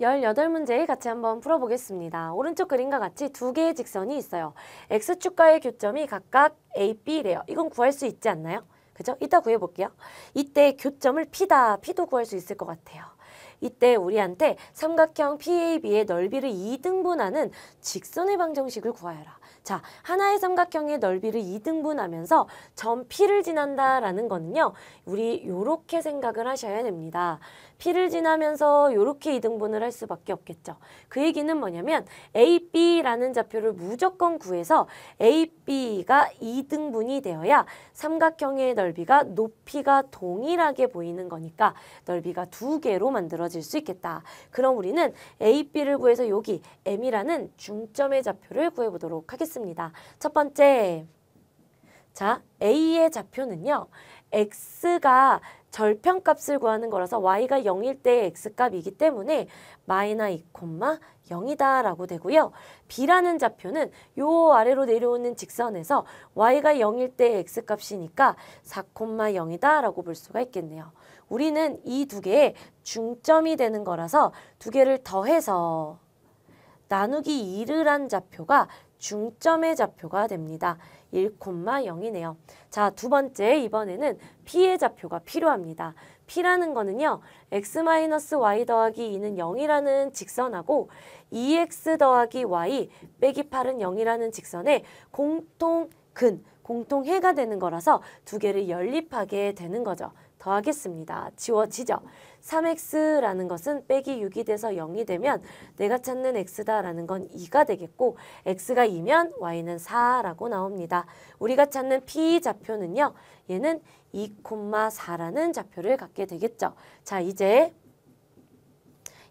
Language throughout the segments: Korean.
열여덟 문제 같이 한번 풀어보겠습니다. 오른쪽 그림과 같이 두 개의 직선이 있어요. X축과의 교점이 각각 A, B래요. 이건 구할 수 있지 않나요? 그죠? 이따 구해볼게요. 이때 교점을 P다. P도 구할 수 있을 것 같아요. 이때 우리한테 삼각형 PAB의 넓이를 2등분하는 직선의 방정식을 구하여라. 자, 하나의 삼각형의 넓이를 2등분하면서 점 P를 지난다라는 거는요. 우리 요렇게 생각을 하셔야 됩니다. P를 지나면서 요렇게 이등분을 할 수밖에 없겠죠. 그 얘기는 뭐냐면 AB라는 좌표를 무조건 구해서 AB가 이등분이 되어야 삼각형의 넓이가 높이가 동일하게 보이는 거니까 넓이가 두 개로 만들어 이어질 수 있겠다. 그럼 우리는 A, B를 구해서 여기 M이라는 중점의 좌표를 구해보도록 하겠습니다. 첫 번째, 자 A의 좌표는요. x가 절편값을 구하는 거라서 y가 0일 때의 x값이기 때문에 마이너 2, 0이다 라고 되고요. b라는 좌표는 요 아래로 내려오는 직선에서 y가 0일 때의 x값이니까 4, 0이다 라고 볼 수가 있겠네요. 우리는 이 두 개의 중점이 되는 거라서 두 개를 더해서 나누기 2를 한 좌표가 중점의 좌표가 됩니다. 1,0이네요. 자, 두 번째 이번에는 P의 좌표가 필요합니다. P라는 거는요. x-y 더하기 2는 0이라는 직선하고 2x e 더하기 y 빼기 8은 0이라는 직선의 공통근, 공통해가 되는 거라서 두 개를 연립하게 되는 거죠. 더하겠습니다. 지워지죠. 3x라는 것은 빼기 6이 돼서 0이 되면 내가 찾는 x다라는 건 2가 되겠고 x가 2면 y는 4라고 나옵니다. 우리가 찾는 p 좌표는요. 얘는 2,4라는 좌표를 갖게 되겠죠. 자 이제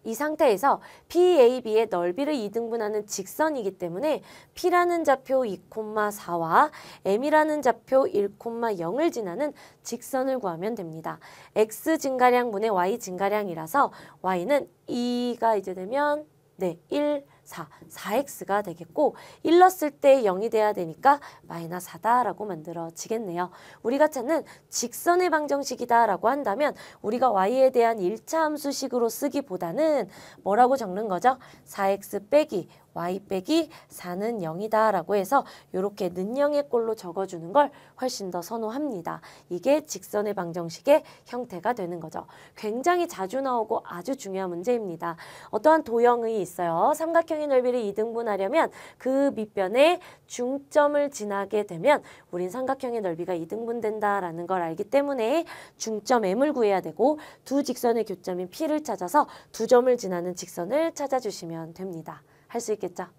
이 상태에서 p a b 의 넓이를 이등분하는 직선이기 때문에 P라는 좌표 2,4와 M이라는 좌표 1,0을 지나는 직선을 구하면 됩니다. X 증가량 분의 Y 증가량이라서 Y는 2가 이제 되면 네, 1 4, 4x가 되겠고 1넣었을 때 0이 돼야 되니까 마이너스 4다라고 만들어지겠네요. 우리가 찾는 직선의 방정식이다라고 한다면 우리가 y에 대한 1차 함수식으로 쓰기보다는 뭐라고 적는 거죠? 4x 빼기 y 빼기 4는 0이다 라고 해서 이렇게 는영의 꼴로 적어주는 걸 훨씬 더 선호합니다. 이게 직선의 방정식의 형태가 되는 거죠. 굉장히 자주 나오고 아주 중요한 문제입니다. 어떠한 도형이 있어요. 삼각형의 넓이를 이등분하려면 그 밑변에 중점을 지나게 되면 우린 삼각형의 넓이가 이등분된다라는 걸 알기 때문에 중점 M을 구해야 되고 두 직선의 교점인 P를 찾아서 두 점을 지나는 직선을 찾아주시면 됩니다. 할수 있겠죠.